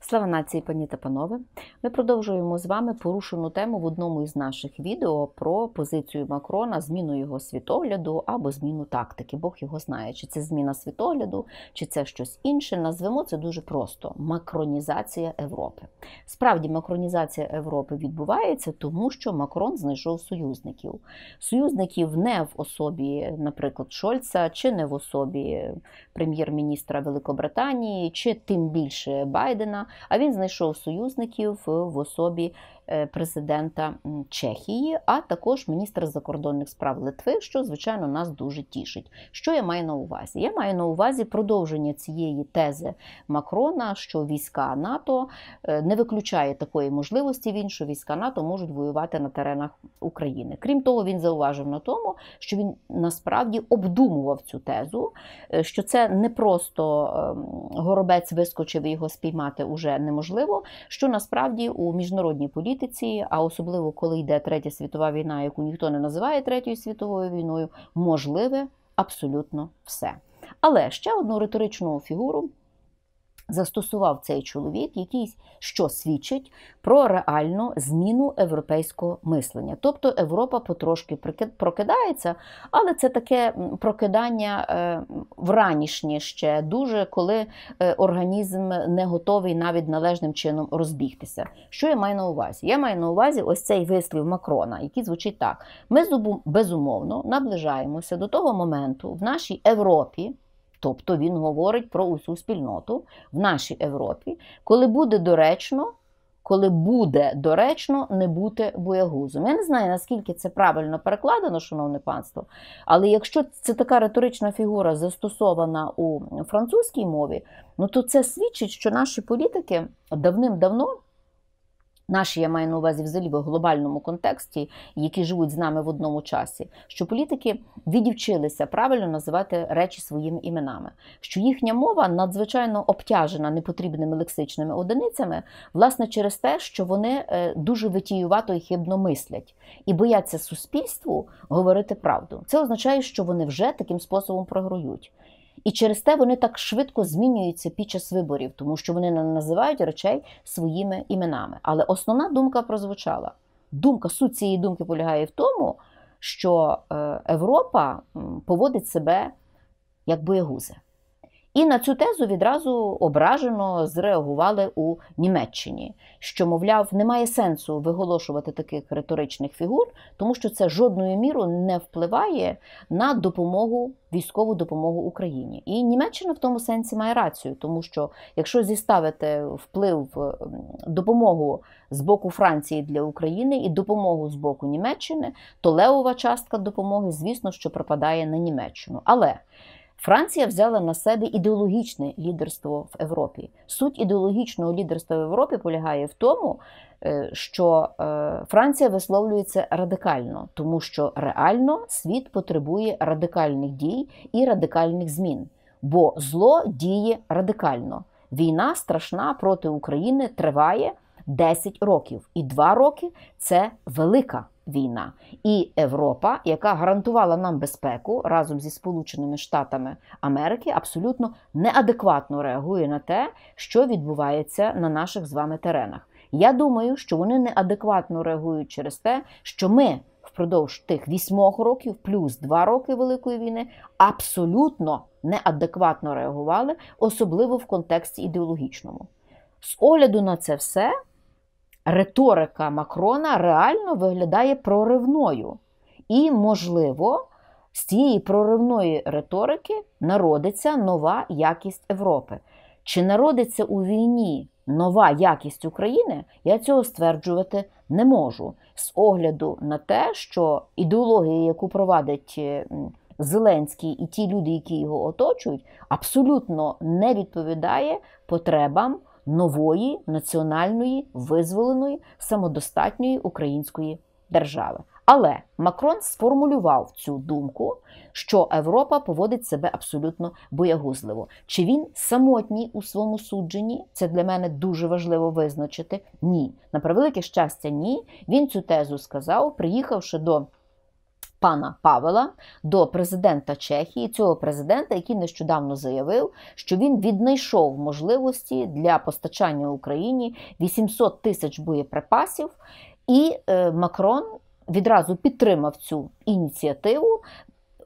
Слава нації, пані та панове! Ми продовжуємо з вами порушену тему в одному із наших відео про позицію Макрона, зміну його світогляду або зміну тактики. Бог його знає, чи це зміна світогляду, чи це щось інше. Назвемо це дуже просто: макронізація Європи. Справді, макронізація Європи відбувається, тому що Макрон знайшов союзників. Союзників не в особі, наприклад, Шольца, чи не в особі прем'єр-міністра Великобританії, чи тим більше Байдена а він знайшов союзників е, в особі Е, президента Чехії, а також міністра закордонних справ Литви, що, звичайно, нас дуже тішить. Що я маю на увазі? Я маю на увазі продовження цієї тези Макрона, що війська НАТО е, не виключає такої можливості. Він що війська НАТО можуть воювати на теренах України. Крім того, він зауважив на тому, що він насправді обдумував цю тезу, е, що це не просто ем, горобець вискочив і його спіймати уже неможливо. Що насправді у міжнародній політиці політиці, а особливо коли йде третя світова війна, яку ніхто не називає третьою світовою війною, можливе абсолютно все. Але ще одну риторичну фігуру. Застосував цей чоловік якийсь, що свідчить про реальну зміну європейського мислення. Тобто Європа потрошки прокидається, але це таке прокидання е, вранішнє ще дуже, коли е, організм не готовий навіть належним чином розбігтися. Що я маю на увазі? Я маю на увазі ось цей вислів Макрона, який звучить так: ми безумовно наближаємося до того моменту в нашій Європі. Тобто він говорить про усю спільноту в нашій Європі, коли буде доречно коли буде доречно не бути боягузом. Я не знаю, наскільки це правильно перекладено, шановне панство, але якщо це така риторична фігура застосована у французькій мові, ну то це свідчить, що наші політики давним-давно. Наші я маю на увазі взагалі в глобальному контексті, які живуть з нами в одному часі, що політики відівчилися правильно називати речі своїми іменами, що їхня мова надзвичайно обтяжена непотрібними лексичними одиницями, власне, через те, що вони е, дуже витіювато і хибно мислять і бояться суспільству говорити правду. Це означає, що вони вже таким способом програють. І через те вони так швидко змінюються під час виборів, тому що вони не називають речей своїми іменами. Але основна думка прозвучала. Думка суть цієї думки полягає в тому, що е, Європа поводить себе як боягузи. І на цю тезу відразу ображено зреагували у Німеччині, що, мовляв, немає сенсу виголошувати таких риторичних фігур, тому що це жодною мірою не впливає на допомогу військову допомогу Україні. І Німеччина в тому сенсі має рацію, тому що якщо зіставити вплив ем, допомогу з боку Франції для України і допомогу з боку Німеччини, то левова частка допомоги, звісно, що припадає на Німеччину. Але Франція взяла на себе ідеологічне лідерство в Європі. Суть ідеологічного лідерства в Європі полягає в тому, е, що е, Франція висловлюється радикально, тому що реально світ потребує радикальних дій і радикальних змін, бо зло діє радикально. Війна страшна проти України триває 10 років, і 2 роки це велика війна, і Європа, яка гарантувала нам безпеку разом зі Сполученими Штатами Америки, абсолютно неадекватно реагує на те, що відбувається на наших з вами теренах. Я думаю, що вони неадекватно реагують через те, що ми впродовж тих вісьмох років, плюс два роки великої війни, абсолютно неадекватно реагували, особливо в контексті ідеологічному. З огляду на це все риторика Макрона реально виглядає проривною. І, можливо, з цієї проривної риторики народиться нова якість Європи. Чи народиться у війні нова якість України, я цього стверджувати не можу. З огляду на те, що ідеологія, яку провадить е, Зеленський і ті люди, які його оточують, абсолютно не відповідає потребам нової національної визволеної самодостатньої української держави. Але Макрон сформулював цю думку, що Європа поводить себе абсолютно боягузливо. Чи він самотній у своєму судженні? Це для мене дуже важливо визначити. Ні, на превелике щастя, ні. Він цю тезу сказав, приїхавши до пана Павела до президента Чехії, цього президента, який нещодавно заявив, що він віднайшов можливості для постачання Україні 800 тисяч боєприпасів, і е, Макрон відразу підтримав цю ініціативу.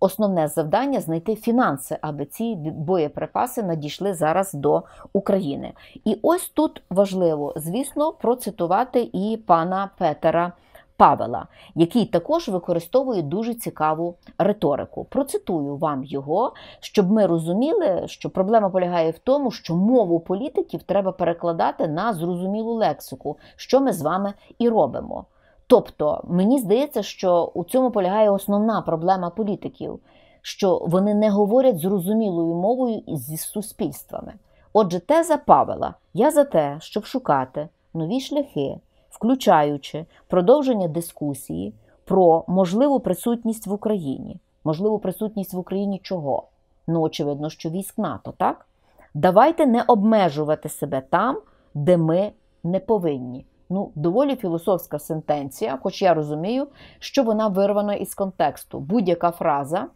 Основне завдання знайти фінанси, аби ці боєприпаси надійшли зараз до України. І ось тут важливо, звісно, процитувати і пана Петера. Павела, який також використовує дуже цікаву риторику. Процитую вам його, щоб ми розуміли, що проблема полягає в тому, що мову політиків треба перекладати на зрозумілу лексику, що ми з вами і робимо. Тобто, мені здається, що у цьому полягає основна проблема політиків, що вони не говорять зрозумілою мовою зі суспільствами. Отже, теза Павела: я за те, щоб шукати нові шляхи включаючи продовження дискусії про можливу присутність в Україні. Можливу присутність в Україні чого? Ну, очевидно, що військ НАТО, так? Давайте не обмежувати себе там, де ми не повинні. Ну, доволі філософська сентенція, хоч я розумію, що вона вирвана із контексту. Будь-яка фраза,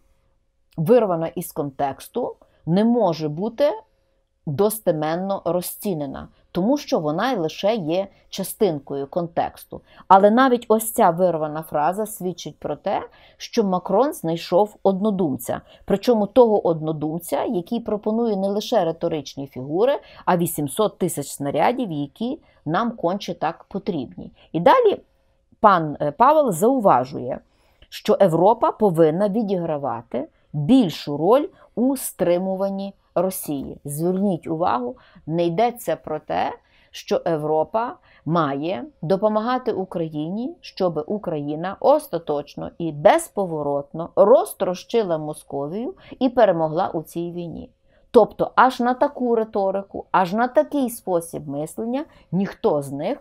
вирвана із контексту, не може бути достеменно розцінена, тому що вона й лише є частинкою контексту. Але навіть ось ця вирвана фраза свідчить про те, що Макрон знайшов однодумця, причому того однодумця, який пропонує не лише риторичні фігури, а 800 тисяч снарядів, які нам конче так потрібні. І далі пан е, Павел зауважує, що Європа повинна відігравати більшу роль у стримуванні. Росії. Зверніть увагу, не йдеться про те, що Європа має допомагати Україні, щоб Україна остаточно і безповоротно розтрощила Московію і перемогла у цій війні. Тобто, аж на таку риторику, аж на такий спосіб мислення ніхто з них.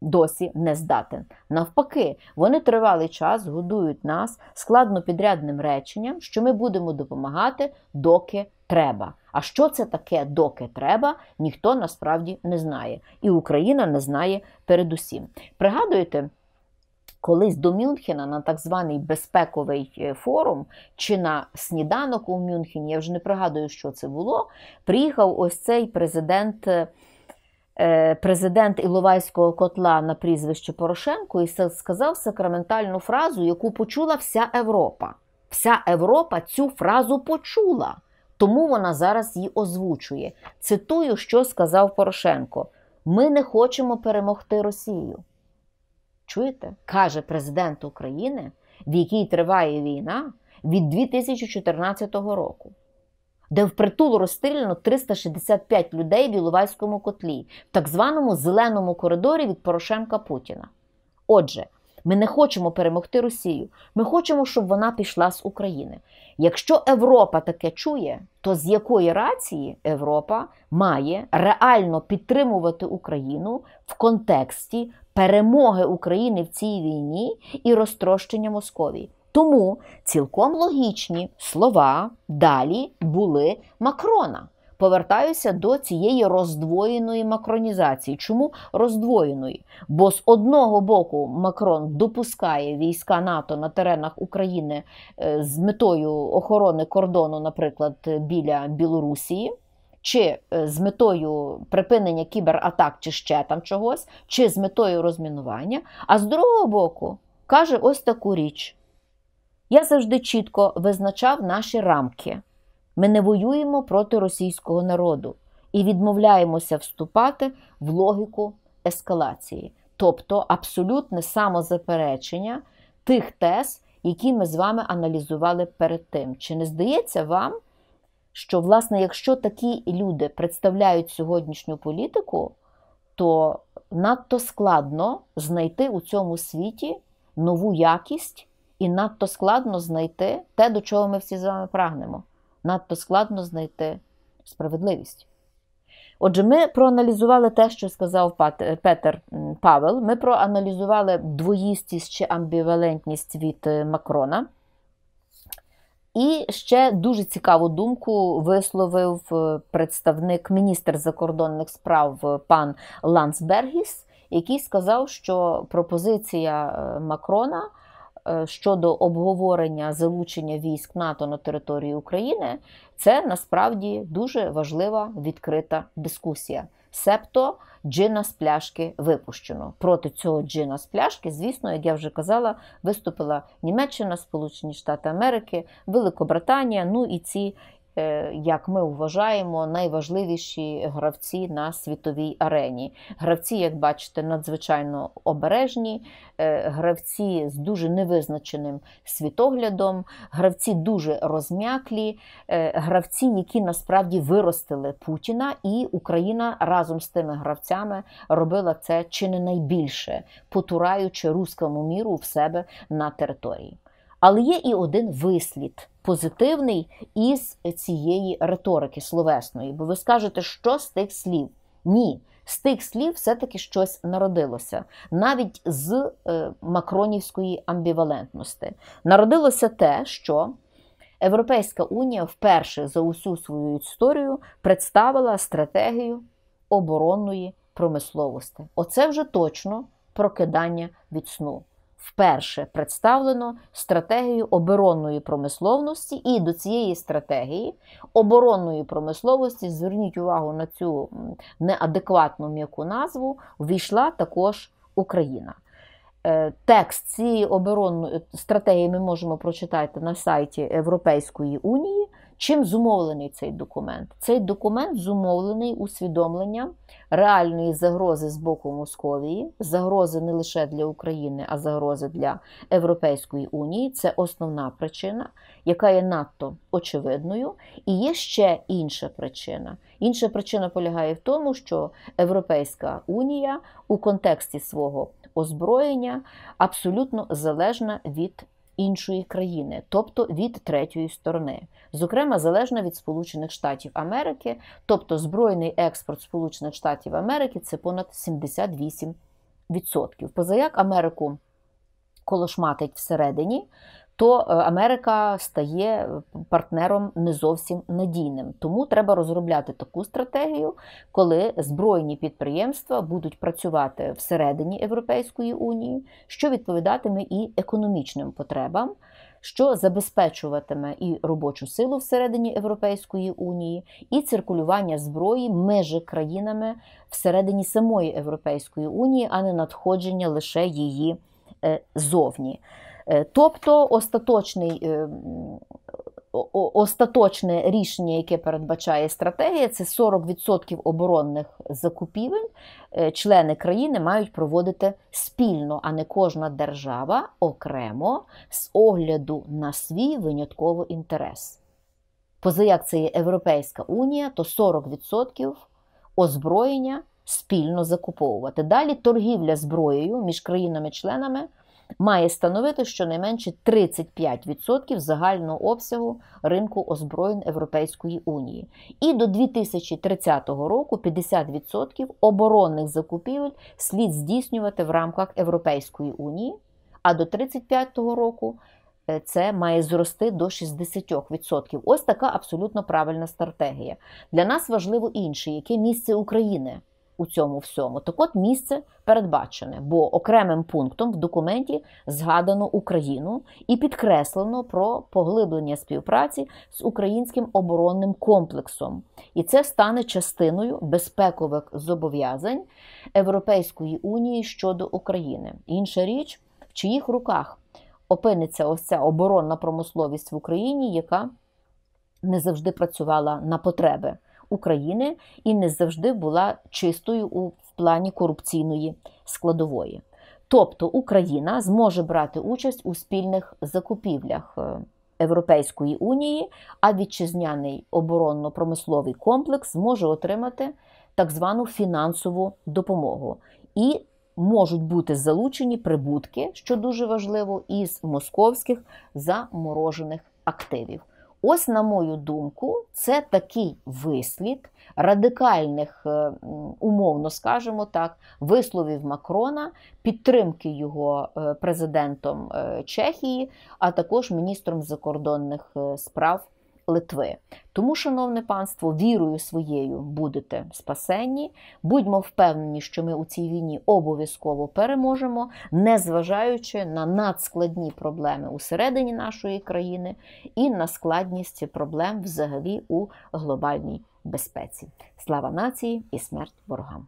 Досі не здатен. Навпаки, вони тривалий час годують нас складно підрядним реченням, що ми будемо допомагати, доки треба. А що це таке, доки треба, ніхто насправді не знає. І Україна не знає передусім. Пригадуєте? Колись до Мюнхена на так званий безпековий е, форум чи на сніданок у Мюнхені, я вже не пригадую, що це було. Приїхав ось цей президент е, е, президент Іловайського котла на прізвище Порошенко і сказав сакраментальну фразу, яку почула вся Європа. Вся Європа цю фразу почула. Тому вона зараз її озвучує. Цитую, що сказав Порошенко: Ми не хочемо перемогти Росію. Чуєте? каже президент України, в якій триває війна від 2014 року, де впритул розстріляно 365 людей в Іловайському котлі, в так званому зеленому коридорі від Порошенка Путіна. Отже, ми не хочемо перемогти Росію. Ми хочемо, щоб вона пішла з України. Якщо Європа таке чує, то з якої рації Європа має реально підтримувати Україну в контексті перемоги України в цій війні і розтрощення Московії? Тому цілком логічні слова далі були Макрона повертаюся до цієї роздвоєної макронізації. Чому роздвоєної? Бо з одного боку Макрон допускає війська НАТО на теренах України е, з метою охорони кордону, наприклад, біля Білорусії. Чи е, з метою припинення кібератак, чи ще там чогось, чи з метою розмінування. А з другого боку, каже ось таку річ: я завжди чітко визначав наші рамки. Ми не воюємо проти російського народу і відмовляємося вступати в логіку ескалації, тобто абсолютне самозаперечення тих тез, які ми з вами аналізували перед тим. Чи не здається вам, що, власне, якщо такі люди представляють сьогоднішню політику, то надто складно знайти у цьому світі нову якість і надто складно знайти те, до чого ми всі з вами прагнемо надто складно знайти справедливість. Отже, ми проаналізували те, що сказав Петер Павел. Ми проаналізували двоїстість чи амбівалентність від е, Макрона. І ще дуже цікаву думку висловив е, представник міністр закордонних справ е, пан Ланс Бергіс, який сказав, що пропозиція Макрона. Е, щодо обговорення залучення військ НАТО на території України, це насправді дуже важлива відкрита дискусія. Себто джина з пляшки випущено. Проти цього джина з пляшки, звісно, як я вже казала, виступила Німеччина, Сполучені Штати Америки, Великобританія, ну і ці Е, як ми вважаємо, найважливіші гравці на світовій арені. Гравці, як бачите, надзвичайно обережні, е, гравці з дуже невизначеним світоглядом, гравці дуже розм'яклі, е, гравці, які насправді виростили Путіна, і Україна разом з тими гравцями робила це чи не найбільше, потураючи руському міру в себе на території. Але є і один вислід позитивний із цієї риторики словесної, бо ви скажете, що з тих слів? Ні, з тих слів все-таки щось народилося, навіть з е, макронівської амбівалентності. Народилося те, що Європейська Унія вперше за усю свою історію представила стратегію оборонної промисловості. Оце вже точно прокидання від сну вперше представлено стратегію оборонної промисловості, і до цієї стратегії оборонної промисловості, зверніть увагу на цю неадекватну м'яку назву, війшла також Україна. Е, текст цієї оборонної е, стратегії ми можемо прочитати на сайті Європейської Унії. Чим зумовлений цей документ? Цей документ зумовлений усвідомленням реальної загрози з боку Московії, загрози не лише для України, а загрози для Європейської унії. Це основна причина, яка є надто очевидною. І є ще інша причина. Інша причина полягає в тому, що Європейська унія у контексті свого озброєння абсолютно залежна від іншої країни, тобто від третьої сторони, зокрема залежно від Сполучених Штатів Америки, тобто збройний експорт Сполучених Штатів Америки це понад 78%. Позаяк Америку колошматить всередині, то е, Америка стає е, партнером не зовсім надійним. Тому треба розробляти таку стратегію, коли збройні підприємства будуть працювати всередині Європейської унії, що відповідатиме і економічним потребам. Що забезпечуватиме і робочу силу всередині Європейської унії, і циркулювання зброї межі країнами всередині самої Європейської унії, а не надходження лише її е, зовні. Е, тобто остаточний. Е, остаточне рішення, яке передбачає стратегія, це 40% оборонних закупівель. Е, члени країни мають проводити спільно, а не кожна держава окремо з огляду на свій винятковий інтерес. Поза як це є Європейська Унія, то 40% озброєння спільно закуповувати. Далі торгівля зброєю між країнами-членами має становити щонайменше 35% загального обсягу ринку озброєнь Європейської унії. І до 2030 року 50% оборонних закупівель слід здійснювати в рамках Європейської унії, а до 35 року. Е, це має зрости до 60%. Ось така абсолютно правильна стратегія. Для нас важливо інше, яке місце України у цьому всьому. Так от місце передбачене, бо окремим пунктом в документі згадано Україну і підкреслено про поглиблення співпраці з українським оборонним комплексом. І це стане частиною безпекових зобов'язань Європейської унії щодо України. Інша річ, в чиїх руках опиниться ось ця оборонна промисловість в Україні, яка не завжди працювала на потреби. України і не завжди була чистою у плані корупційної складової. Тобто Україна зможе брати участь у спільних закупівлях е, Європейської унії, а вітчизняний оборонно-промисловий комплекс зможе отримати так звану фінансову допомогу. І можуть бути залучені прибутки, що дуже важливо, із московських заморожених активів. Ось, на мою думку, це такий вислід радикальних, е, умовно скажімо так, висловів Макрона, підтримки його е, президентом е, Чехії, а також міністром закордонних справ. Литви. Тому, шановне панство, вірою своєю будете спасенні, будьмо впевнені, що ми у цій війні обов'язково переможемо, незважаючи на надскладні проблеми усередині нашої країни і на складність проблем взагалі у глобальній безпеці. Слава нації і смерть ворогам!